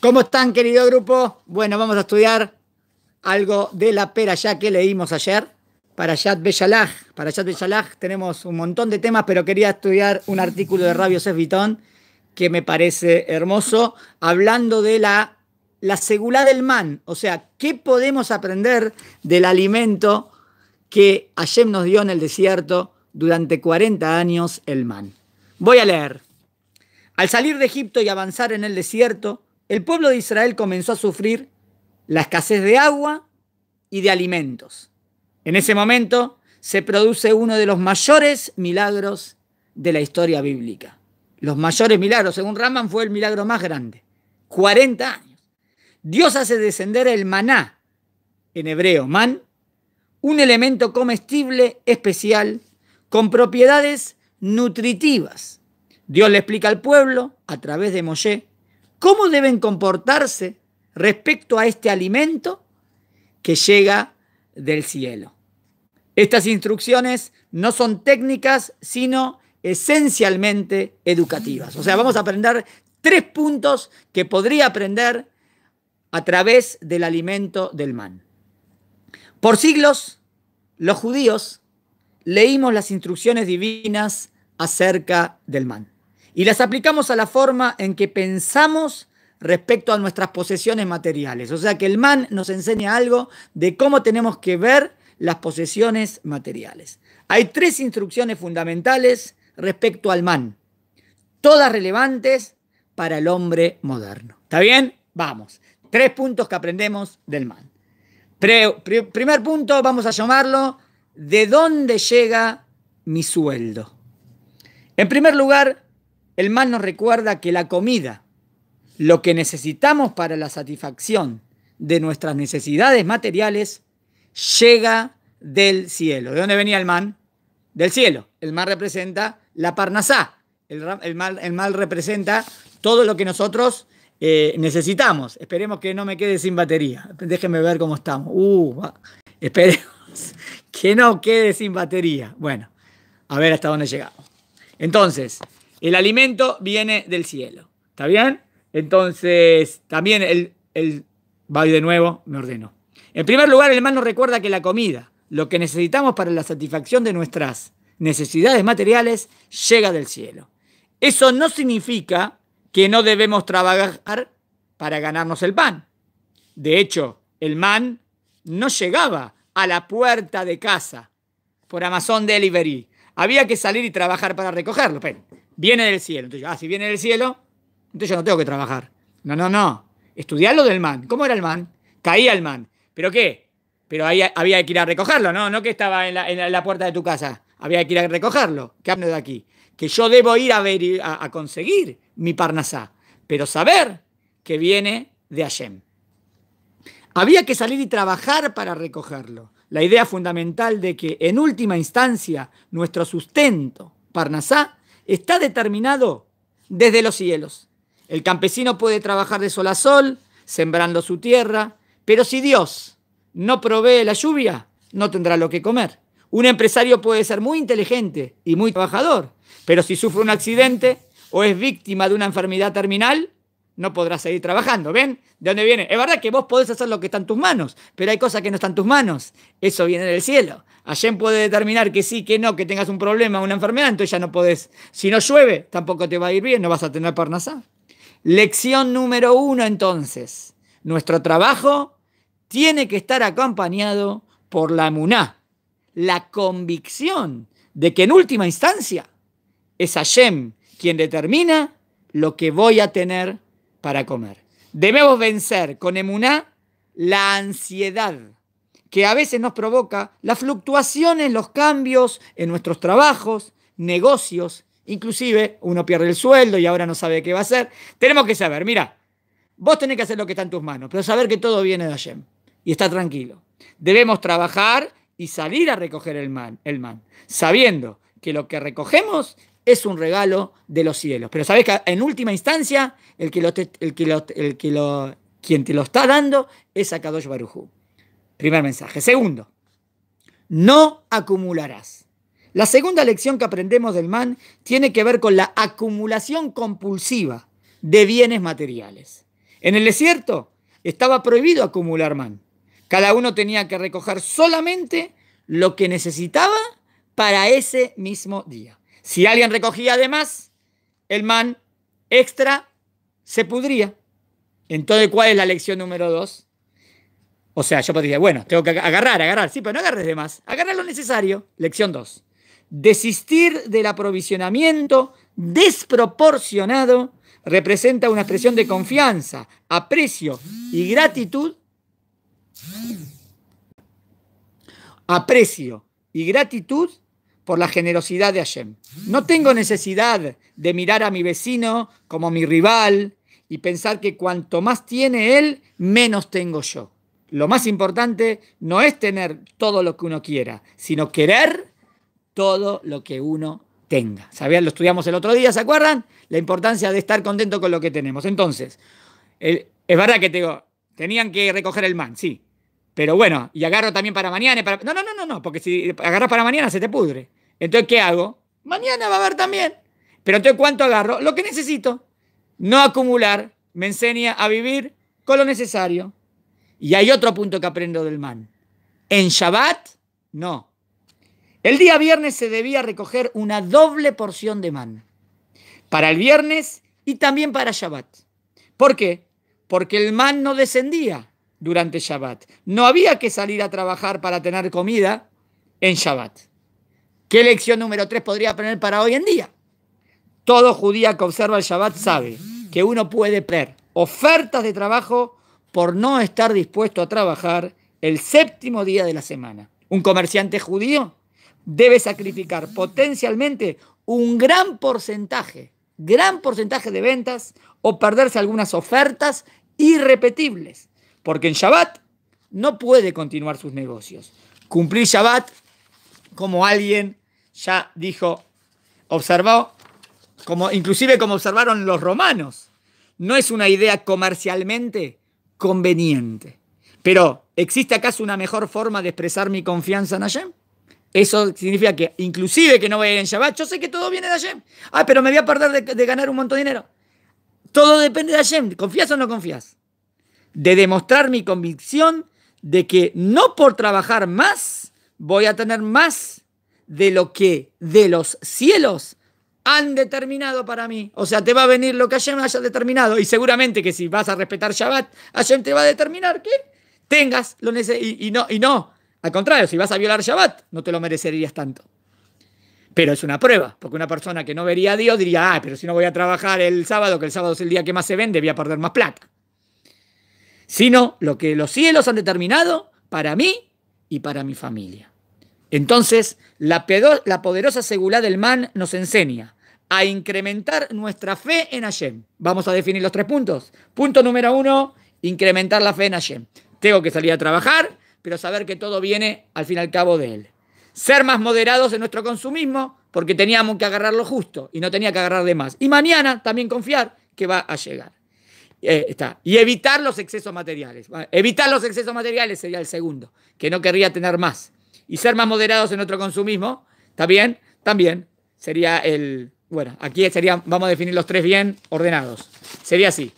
¿Cómo están, querido grupo? Bueno, vamos a estudiar algo de la pera ya que leímos ayer. Para Yad Besalaj. Para Yad tenemos un montón de temas, pero quería estudiar un artículo de Rabio Vitón que me parece hermoso, hablando de la, la del man. O sea, ¿qué podemos aprender del alimento que Hashem nos dio en el desierto durante 40 años el man? Voy a leer. Al salir de Egipto y avanzar en el desierto, el pueblo de Israel comenzó a sufrir la escasez de agua y de alimentos. En ese momento se produce uno de los mayores milagros de la historia bíblica. Los mayores milagros, según Raman, fue el milagro más grande. 40 años. Dios hace descender el maná, en hebreo, man, un elemento comestible especial con propiedades nutritivas. Dios le explica al pueblo, a través de Moshe, cómo deben comportarse respecto a este alimento que llega del cielo. Estas instrucciones no son técnicas, sino esencialmente educativas. O sea, vamos a aprender tres puntos que podría aprender a través del alimento del man. Por siglos, los judíos leímos las instrucciones divinas acerca del man y las aplicamos a la forma en que pensamos respecto a nuestras posesiones materiales. O sea que el man nos enseña algo de cómo tenemos que ver las posesiones materiales. Hay tres instrucciones fundamentales respecto al man, todas relevantes para el hombre moderno. ¿Está bien? Vamos. Tres puntos que aprendemos del man. primer punto, vamos a llamarlo, ¿de dónde llega mi sueldo? En primer lugar, el mal nos recuerda que la comida, lo que necesitamos para la satisfacción de nuestras necesidades materiales, llega del cielo. ¿De dónde venía el mal? Del cielo. El mal representa la parnasá. El, mal, representa todo lo que nosotros eh, necesitamos. Esperemos que no me quede sin batería. Déjenme ver cómo estamos. Uh, esperemos que no quede sin batería. Bueno, a ver hasta dónde llegamos. Entonces, el alimento viene del cielo. ¿Está bien? Entonces, también el, el de nuevo, me ordenó. En primer lugar, el man nos recuerda que la comida, lo que necesitamos para la satisfacción de nuestras necesidades materiales, llega del cielo. Eso no significa que no debemos trabajar para ganarnos el pan. De hecho, el man no llegaba a la puerta de casa por Amazon Delivery. Había que salir y trabajar para recogerlo. Pero viene del cielo. Entonces, ah, si viene del cielo, entonces yo no tengo que trabajar. No, no, no. Estudiar lo del man. ¿Cómo era el man? Caía el man. ¿Pero qué? Pero ahí había que ir a recogerlo, ¿no? No que estaba en la, puerta de tu casa. Había que ir a recogerlo. ¿Qué hablo de aquí? Que yo debo ir a, ver, a, a conseguir mi parnasá. Pero saber que viene de Hashem. Había que salir y trabajar para recogerlo. La idea fundamental de que en última instancia nuestro sustento, Parnasá, está determinado desde los cielos. El campesino puede trabajar de sol a sol, sembrando su tierra, pero si Dios no provee la lluvia, no tendrá lo que comer. Un empresario puede ser muy inteligente y muy trabajador, pero si sufre un accidente o es víctima de una enfermedad terminal, no podrás seguir trabajando. ¿Ven? ¿De dónde viene? Es verdad que vos podés hacer lo que está en tus manos, pero hay cosas que no están en tus manos. Eso viene del cielo. Hashem puede determinar que sí, que no, que tengas un problema, una enfermedad, entonces ya no podés. Si no llueve, tampoco te va a ir bien, no vas a tener parnasá. Lección número uno, entonces. Nuestro trabajo tiene que estar acompañado por la muná, la convicción de que en última instancia es Hashem quien determina lo que voy a tener para comer. Debemos vencer con emuná la ansiedad que a veces nos provoca las fluctuaciones, los cambios en nuestros trabajos, negocios, inclusive uno pierde el sueldo y ahora no sabe qué va a hacer. Tenemos que saber, mira, vos tenés que hacer lo que está en tus manos, pero saber que todo viene de Hashem y está tranquilo. Debemos trabajar y salir a recoger el man, el man sabiendo que lo que recogemos es un regalo de los cielos. Pero sabes que en última instancia, el que el que quien te lo está dando es Akadosh Barujú. Primer mensaje. Segundo, no acumularás. La segunda lección que aprendemos del man tiene que ver con la acumulación compulsiva de bienes materiales. En el desierto estaba prohibido acumular man. Cada uno tenía que recoger solamente lo que necesitaba para ese mismo día. Si alguien recogía además, el man extra se pudría. Entonces, ¿cuál es la lección número dos? O sea, yo podría, bueno, tengo que agarrar, agarrar, sí, pero no agarres de más, agarrar lo necesario. Lección dos. Desistir del aprovisionamiento desproporcionado representa una expresión de confianza, aprecio y gratitud. Aprecio y gratitud por la generosidad de Hashem. No tengo necesidad de mirar a mi vecino como mi rival y pensar que cuanto más tiene él, menos tengo yo. Lo más importante no es tener todo lo que uno quiera, sino querer todo lo que uno tenga. ¿Sabían? Lo estudiamos el otro día, ¿se acuerdan? La importancia de estar contento con lo que tenemos. Entonces, es verdad que te tenían que recoger el man, sí. Pero bueno, y agarro también para mañana. No, no, no, no, no, porque si agarras para mañana se te pudre. Entonces, ¿qué hago? Mañana va a haber también. Pero entonces, ¿cuánto agarro? Lo que necesito. No acumular me enseña a vivir con lo necesario. Y hay otro punto que aprendo del man. En Shabbat, no. El día viernes se debía recoger una doble porción de man. Para el viernes y también para Shabbat. ¿Por qué? Porque el man no descendía durante Shabbat. No había que salir a trabajar para tener comida en Shabbat. ¿Qué lección número 3 podría aprender para hoy en día? Todo judía que observa el Shabbat sabe que uno puede perder ofertas de trabajo por no estar dispuesto a trabajar el séptimo día de la semana. Un comerciante judío debe sacrificar potencialmente un gran porcentaje, gran porcentaje de ventas o perderse algunas ofertas irrepetibles, porque en Shabbat no puede continuar sus negocios. Cumplir Shabbat como alguien ya dijo, observó, como, inclusive como observaron los romanos, no es una idea comercialmente conveniente. Pero, ¿existe acaso una mejor forma de expresar mi confianza en Hashem? Eso significa que, inclusive que no voy a ir en Shabbat, yo sé que todo viene de Hashem. Ah, pero me voy a perder de, de ganar un montón de dinero. Todo depende de Hashem. ¿Confías o no confías? De demostrar mi convicción de que no por trabajar más voy a tener más de lo que de los cielos han determinado para mí. O sea, te va a venir lo que Hashem haya determinado. Y seguramente que si vas a respetar Shabbat, Hashem te va a determinar que tengas lo necesario y no, y no. Al contrario, si vas a violar Shabbat, no te lo merecerías tanto. Pero es una prueba, porque una persona que no vería a Dios diría, ah, pero si no voy a trabajar el sábado, que el sábado es el día que más se vende, voy a perder más plata. Sino lo que los cielos han determinado para mí y para mi familia. Entonces, la, poderosa seguridad del man nos enseña a incrementar nuestra fe en Hashem. Vamos a definir los tres puntos. Punto número uno, incrementar la fe en Hashem. Tengo que salir a trabajar, pero saber que todo viene al fin y al cabo de él. Ser más moderados en nuestro consumismo, porque teníamos que agarrar lo justo y no tenía que agarrar de más. Y mañana también confiar que va a llegar. Eh, está. Y evitar los excesos materiales. Evitar los excesos materiales sería el segundo, que no querría tener más y ser más moderados en otro consumismo, ¿está bien? También sería el, bueno, aquí sería, vamos a definir los tres bien ordenados. Sería así.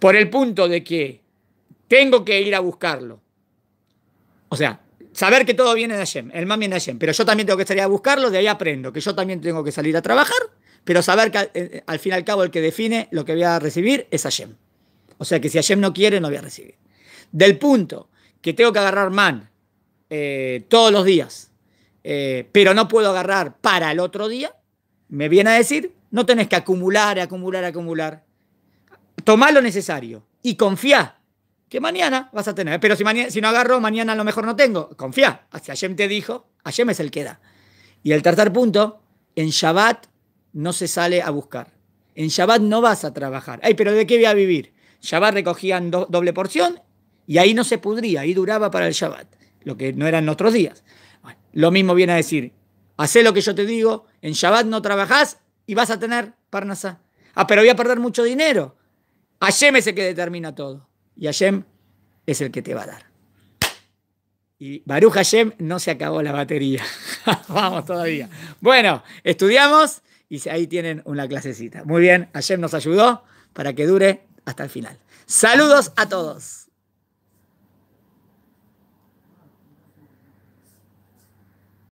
Por el punto de que tengo que ir a buscarlo. O sea, saber que todo viene de Hashem, el viene de Hashem, pero yo también tengo que salir a buscarlo, de ahí aprendo, que yo también tengo que salir a trabajar, pero saber que eh, eh, al fin y al cabo el que define lo que voy a recibir es Hashem. O sea que si Hashem no quiere, no voy a recibir. Del punto que tengo que agarrar man eh, todos los días, eh, pero no puedo agarrar para el otro día, me viene a decir, no tenés que acumular, acumular, acumular. Tomá lo necesario y confía que mañana vas a tener. Pero si, mañana, si no agarro, mañana a lo mejor no tengo. Confía. Si Ayem te dijo, Hashem es el que da. Y el tercer punto, en Shabbat no se sale a buscar. En Shabbat no vas a trabajar. Ay, pero ¿de qué voy a vivir? Shabbat recogían doble porción y ahí no se pudría, ahí duraba para el Shabbat lo que no eran otros días. lo mismo viene a decir, hacé lo que yo te digo, en Shabbat no trabajás y vas a tener Parnasá. Ah, pero voy a perder mucho dinero. Hashem es el que determina todo. Y Hashem es el que te va a dar. Y Baruch Hashem no se acabó la batería. Vamos todavía. Bueno, estudiamos y ahí tienen una clasecita. Muy bien, Hashem nos ayudó para que dure hasta el final. Saludos a todos.